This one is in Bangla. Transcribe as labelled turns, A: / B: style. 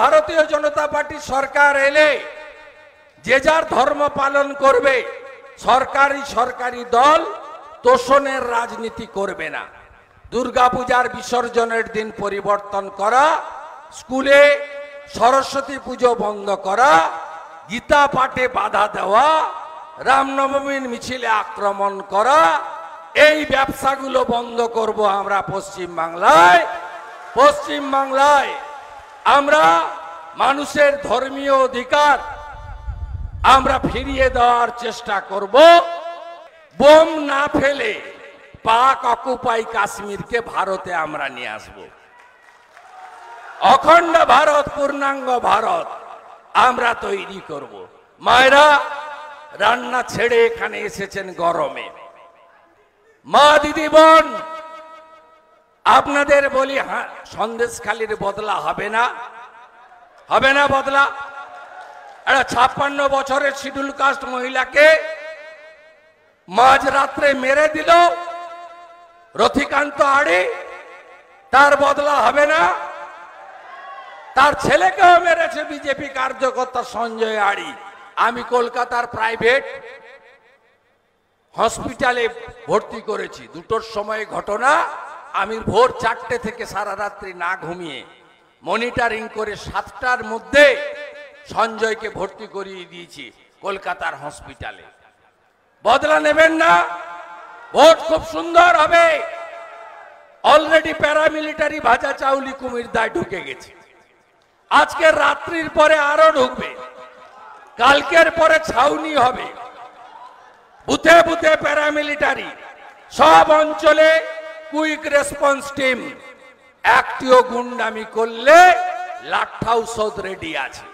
A: ভারতীয় জনতা পার্টি সরকার এলে যে যার ধর্ম পালন করবে সরকারি সরকারি দল তোষণের রাজনীতি করবে না দুর্গাপূজার বিসর্জনের দিন পরিবর্তন করা স্কুলে সরস্বতী পুজো বন্ধ করা গীতা পাঠে বাধা দেওয়া রামনবমীর মিছিলে আক্রমণ করা এই ব্যবসাগুলো বন্ধ করব আমরা পশ্চিম বাংলায় পশ্চিম বাংলায় আমরা মানুষের ধর্মীয় অধিকার আমরা ফিরিয়ে দেওয়ার চেষ্টা করব বোম না ফেলে পাক অকুপাই কাশ্মীরকে ভারতে আমরা নিয়ে আসব অখণ্ড ভারত পূর্ণাঙ্গ ভারত আমরা তৈরি করব মায়েরা রান্না ছেড়ে এখানে এসেছেন গরমে মা দিদি বোন আপনাদের বলি হ্যাঁ, সন্দেশখালির বদলা হবে না হবে না বদলা একটা ছাপ্পান্ন বছরের শিডিউল কাস্ট মহিলাকে মাঝরাত্রে মেরে দিল রথিকান্ত আড়ি তার বদলা হবে না তার ছেলেকেও মেরেছে বিজেপি কার্যকর্তা সঞ্জয় আড়ি আমি কলকাতার প্রাইভেট হসপিটালে ভর্তি করেছি দুটোর সময় ঘটনা আমি ভোর চারটে থেকে সারা রাত্রি না ঘুমিয়ে মনিটারিং করে সাতটার মধ্যে সঞ্জয়কে ভর্তি করিয়ে দিয়েছি কলকাতার হসপিটালে বদলা নেবেন না ভোট খুব সুন্দর হবে অলরেডি প্যারামিলিটারি ভাজা চাউলি কুমির দায় ঢুকে গেছে আজকে রাত্রির পরে আরো ঢুকবে কালকের পরে ছাউনি হবে বুথে বুথে প্যারামিলিটারি সব অঞ্চলে কুইক রেসপন্স টিম একটিও গুন্ডামি করলে লাঠাউ সৌদ রেডি আছে